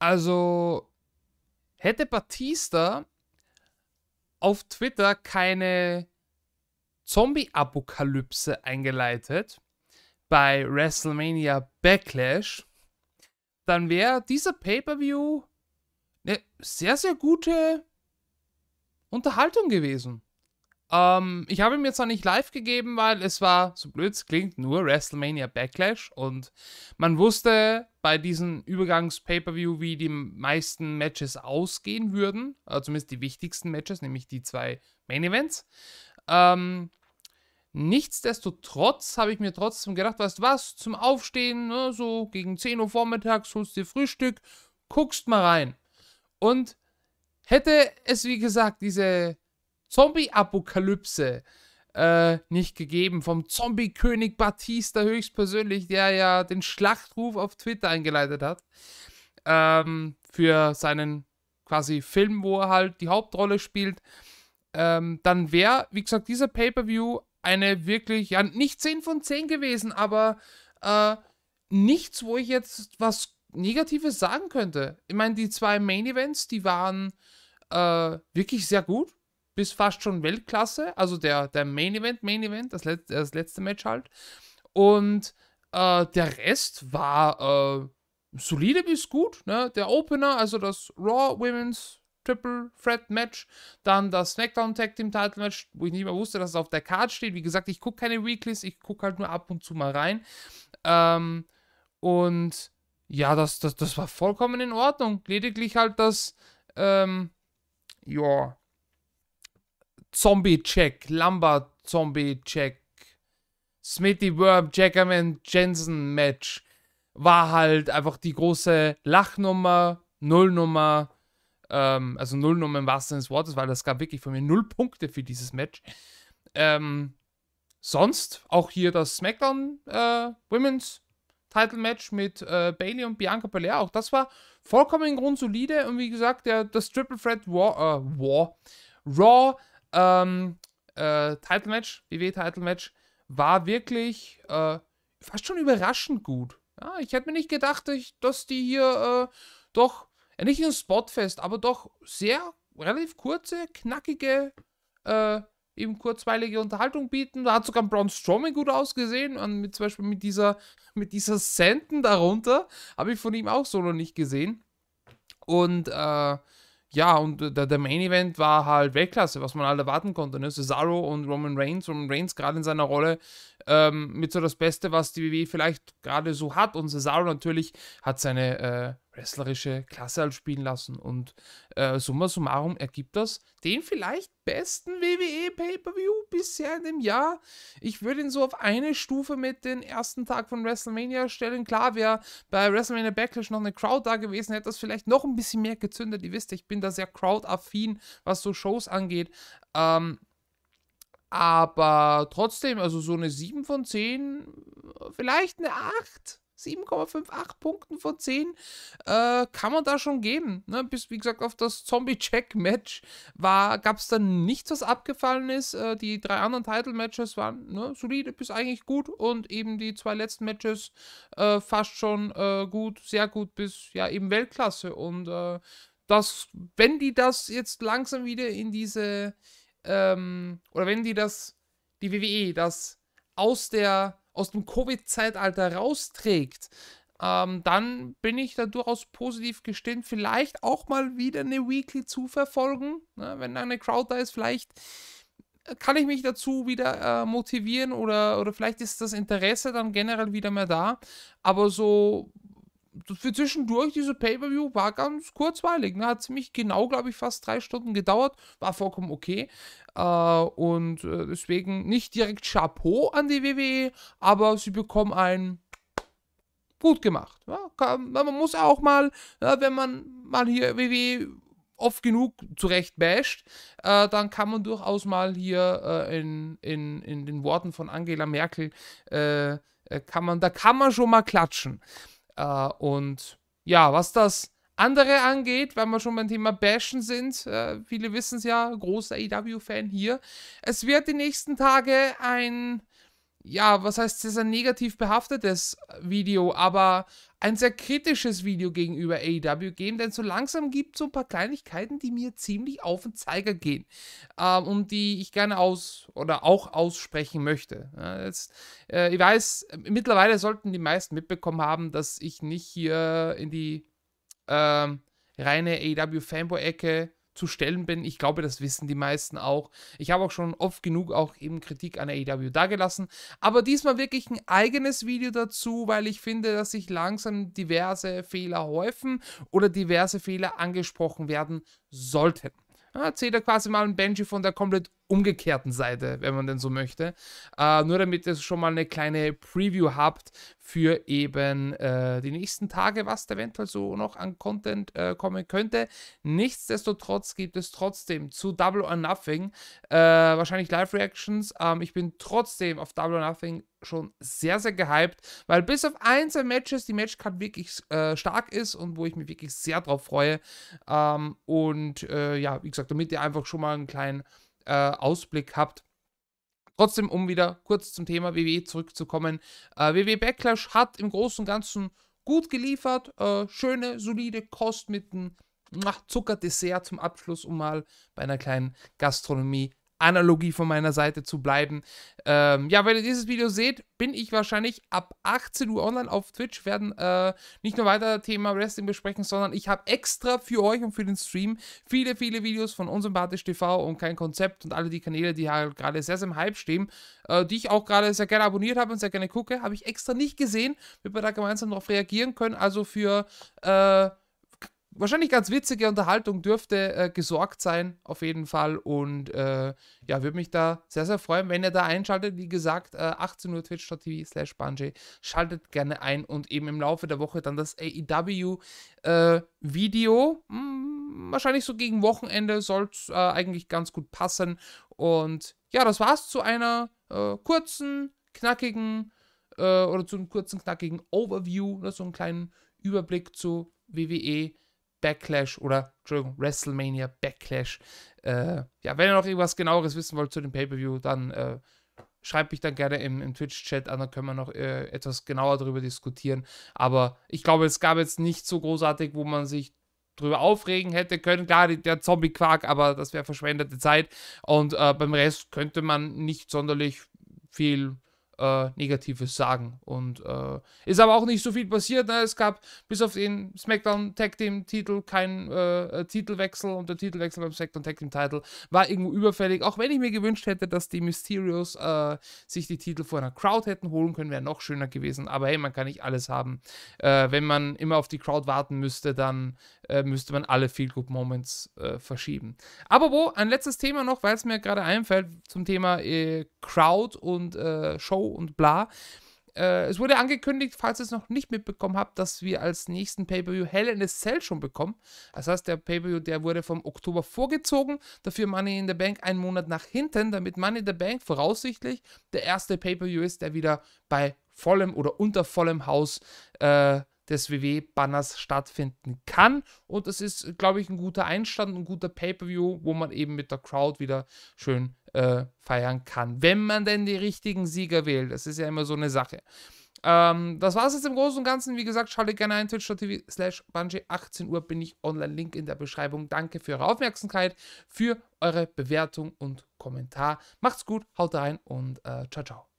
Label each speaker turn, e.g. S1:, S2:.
S1: Also hätte Batista auf Twitter keine Zombie-Apokalypse eingeleitet bei WrestleMania Backlash, dann wäre dieser Pay-per-view eine sehr, sehr gute Unterhaltung gewesen. Ähm, ich habe ihm jetzt noch nicht live gegeben, weil es war, so blöd es klingt, nur WrestleMania Backlash und man wusste bei diesem Übergangs-Pay-Per-View, wie die meisten Matches ausgehen würden, äh, zumindest die wichtigsten Matches, nämlich die zwei Main Events. Ähm, Nichtsdestotrotz habe ich mir trotzdem gedacht, weißt du was, zum Aufstehen, ne, so gegen 10 Uhr vormittags holst dir Frühstück, guckst mal rein. Und hätte es, wie gesagt, diese Zombie-Apokalypse äh, nicht gegeben. Vom Zombie-König Batista höchstpersönlich, der ja den Schlachtruf auf Twitter eingeleitet hat. Ähm, für seinen quasi Film, wo er halt die Hauptrolle spielt. Ähm, dann wäre, wie gesagt, dieser Pay-Per-View eine wirklich, ja, nicht 10 von 10 gewesen, aber äh, nichts, wo ich jetzt was Negatives sagen könnte. Ich meine, die zwei Main-Events, die waren äh, wirklich sehr gut bis fast schon Weltklasse, also der, der Main Event, Main Event, das, Let das letzte Match halt. Und äh, der Rest war äh, solide bis gut. Ne? Der Opener, also das Raw Women's Triple Threat Match, dann das SmackDown Tag Team Title Match, wo ich nicht mehr wusste, dass es auf der Card steht. Wie gesagt, ich gucke keine Weeklies, ich gucke halt nur ab und zu mal rein. Ähm, und ja, das, das, das war vollkommen in Ordnung. Lediglich halt das, ähm, ja, Zombie-Check, Lambert-Zombie-Check, Smithy Worm, Jackerman, Jensen-Match war halt einfach die große Lachnummer, Nullnummer, ähm, also Nullnummer im wahrsten Sinne des Wortes, weil das gab wirklich von mir null Punkte für dieses Match. Ähm, sonst auch hier das SmackDown äh, Women's Title Match mit äh, Bailey und Bianca Belair. Auch das war vollkommen grundsolide und wie gesagt, der, das Triple Threat War, äh, War Raw ähm, äh, Title Match, WWE Title Match, war wirklich äh, fast schon überraschend gut. Ja, ich hätte mir nicht gedacht, dass die hier äh, doch, äh, nicht ein Spotfest, aber doch sehr relativ kurze, knackige, äh, eben kurzweilige Unterhaltung bieten. Da hat sogar Braun Strowman gut ausgesehen. Und mit, zum Beispiel mit dieser, mit dieser Senten darunter habe ich von ihm auch so noch nicht gesehen. Und äh, ja, und der, der, Main Event war halt Weltklasse, was man alle halt erwarten konnte. Ne? Cesaro und Roman Reigns. Roman Reigns gerade in seiner Rolle ähm, mit so das Beste, was die WWE vielleicht gerade so hat. Und Cesaro natürlich hat seine äh, wrestlerische Klasse halt spielen lassen. Und äh, summa summarum ergibt das den vielleicht besten WWE Pay-Per-View bisher in dem Jahr. Ich würde ihn so auf eine Stufe mit dem ersten Tag von WrestleMania stellen. Klar, wäre bei WrestleMania Backlash noch eine Crowd da gewesen, hätte das vielleicht noch ein bisschen mehr gezündet. Ihr wisst, ich bin da sehr crowd-affin, was so Shows angeht. Ähm, aber trotzdem, also so eine 7 von 10, vielleicht eine 8 7,58 Punkten von 10 äh, kann man da schon geben. Ne? Bis, wie gesagt, auf das Zombie-Check-Match gab es dann nichts, was abgefallen ist. Äh, die drei anderen Title-Matches waren ne, solide bis eigentlich gut und eben die zwei letzten Matches äh, fast schon äh, gut, sehr gut bis ja eben Weltklasse. Und äh, das, wenn die das jetzt langsam wieder in diese ähm, oder wenn die das, die WWE, das aus der aus dem Covid-Zeitalter rausträgt, ähm, dann bin ich da durchaus positiv gestimmt, vielleicht auch mal wieder eine Weekly zu verfolgen. Ne? Wenn eine Crowd da ist, vielleicht äh, kann ich mich dazu wieder äh, motivieren oder, oder vielleicht ist das Interesse dann generell wieder mehr da. Aber so für zwischendurch, diese Pay-Per-View war ganz kurzweilig. Ne? Hat ziemlich genau, glaube ich, fast drei Stunden gedauert. War vollkommen okay. Äh, und äh, deswegen nicht direkt Chapeau an die WWE, aber sie bekommen ein gut gemacht. Ja? Kann, man muss auch mal, ja, wenn man mal hier WWE oft genug zurecht basht, äh, dann kann man durchaus mal hier äh, in, in, in den Worten von Angela Merkel, äh, äh kann man, da kann man schon mal klatschen. Äh, und ja, was das andere angeht, wenn wir schon beim Thema Bashen sind, äh, viele wissen es ja, großer AW-Fan hier, es wird die nächsten Tage ein ja, was heißt, es ein negativ behaftetes Video, aber ein sehr kritisches Video gegenüber AEW geben, denn so langsam gibt es so ein paar Kleinigkeiten, die mir ziemlich auf den Zeiger gehen ähm, und die ich gerne aus oder auch aussprechen möchte. Ja, jetzt, äh, ich weiß, mittlerweile sollten die meisten mitbekommen haben, dass ich nicht hier in die ähm, reine AEW-Fanboy-Ecke zu stellen bin. Ich glaube, das wissen die meisten auch. Ich habe auch schon oft genug auch eben Kritik an der AEW dagelassen. Aber diesmal wirklich ein eigenes Video dazu, weil ich finde, dass sich langsam diverse Fehler häufen oder diverse Fehler angesprochen werden sollten. Ah, erzählt er quasi mal ein Benji von der komplett umgekehrten Seite, wenn man denn so möchte. Äh, nur damit ihr schon mal eine kleine Preview habt für eben äh, die nächsten Tage, was eventuell so noch an Content äh, kommen könnte. Nichtsdestotrotz gibt es trotzdem zu Double or Nothing äh, wahrscheinlich Live-Reactions. Ähm, ich bin trotzdem auf Double or Nothing schon sehr, sehr gehypt, weil bis auf einzelne Matches die Matchcard wirklich äh, stark ist und wo ich mich wirklich sehr drauf freue. Ähm, und äh, ja, wie gesagt, damit ihr einfach schon mal einen kleinen äh, Ausblick habt. Trotzdem, um wieder kurz zum Thema WWE zurückzukommen. Äh, WWE Backlash hat im Großen und Ganzen gut geliefert. Äh, schöne, solide Kost mit einem Zuckerdessert zum Abschluss, um mal bei einer kleinen Gastronomie Analogie von meiner Seite zu bleiben. Ähm, ja, wenn ihr dieses Video seht, bin ich wahrscheinlich ab 18 Uhr online auf Twitch, werden äh, nicht nur weiter Thema Wrestling besprechen, sondern ich habe extra für euch und für den Stream viele, viele Videos von Unsympathisch TV und kein Konzept und alle die Kanäle, die halt gerade sehr, sehr im Hype stehen, äh, die ich auch gerade sehr gerne abonniert habe und sehr gerne gucke, habe ich extra nicht gesehen, damit wir da gemeinsam darauf reagieren können. Also für äh, wahrscheinlich ganz witzige Unterhaltung dürfte äh, gesorgt sein, auf jeden Fall. Und äh, ja, würde mich da sehr, sehr freuen, wenn ihr da einschaltet. Wie gesagt, äh, 18 Uhr twitch.tv slash Schaltet gerne ein und eben im Laufe der Woche dann das AEW-Video. Äh, hm, wahrscheinlich so gegen Wochenende soll es äh, eigentlich ganz gut passen. Und ja, das war's zu einer äh, kurzen, knackigen oder zu einem kurzen, knackigen Overview, oder ne, so einen kleinen Überblick zu WWE Backlash oder, Entschuldigung, WrestleMania Backlash. Äh, ja, wenn ihr noch irgendwas genaueres wissen wollt zu dem Pay-Per-View, dann äh, schreibt mich dann gerne im, im Twitch-Chat an, dann können wir noch äh, etwas genauer darüber diskutieren. Aber ich glaube, es gab jetzt nicht so großartig, wo man sich drüber aufregen hätte können. Klar, der Zombie-Quark, aber das wäre verschwendete Zeit. Und äh, beim Rest könnte man nicht sonderlich viel äh, Negatives sagen. Und äh, ist aber auch nicht so viel passiert. Ne? Es gab bis auf den SmackDown Tag Team Titel keinen äh, äh, Titelwechsel und der Titelwechsel beim SmackDown Tag Team Titel war irgendwo überfällig. Auch wenn ich mir gewünscht hätte, dass die Mysterios äh, sich die Titel vor einer Crowd hätten holen können, wäre noch schöner gewesen. Aber hey, man kann nicht alles haben. wenn man immer auf die Crowd warten müsste, dann äh, müsste man alle Field Group Moments äh, verschieben. Aber wo, ein letztes Thema noch, weil es mir gerade einfällt, zum Thema äh, Crowd und äh, Show und bla. Äh, es wurde angekündigt, falls ihr es noch nicht mitbekommen habt, dass wir als nächsten Pay-Per-View Hell in a Cell schon bekommen. Das heißt, der Pay-Per-View, der wurde vom Oktober vorgezogen, dafür Money in the Bank einen Monat nach hinten, damit Money in the Bank voraussichtlich der erste Pay-Per-View ist, der wieder bei vollem oder unter vollem Haus äh, des ww banners stattfinden kann. Und das ist, glaube ich, ein guter Einstand, ein guter Pay-per-view, wo man eben mit der Crowd wieder schön äh, feiern kann. Wenn man denn die richtigen Sieger wählt. Das ist ja immer so eine Sache. Ähm, das war es jetzt im Großen und Ganzen. Wie gesagt, schaltet gerne ein, twitch.tv slash 18 Uhr bin ich online, Link in der Beschreibung. Danke für eure Aufmerksamkeit, für eure Bewertung und Kommentar. Macht's gut, haut rein und äh, ciao, ciao.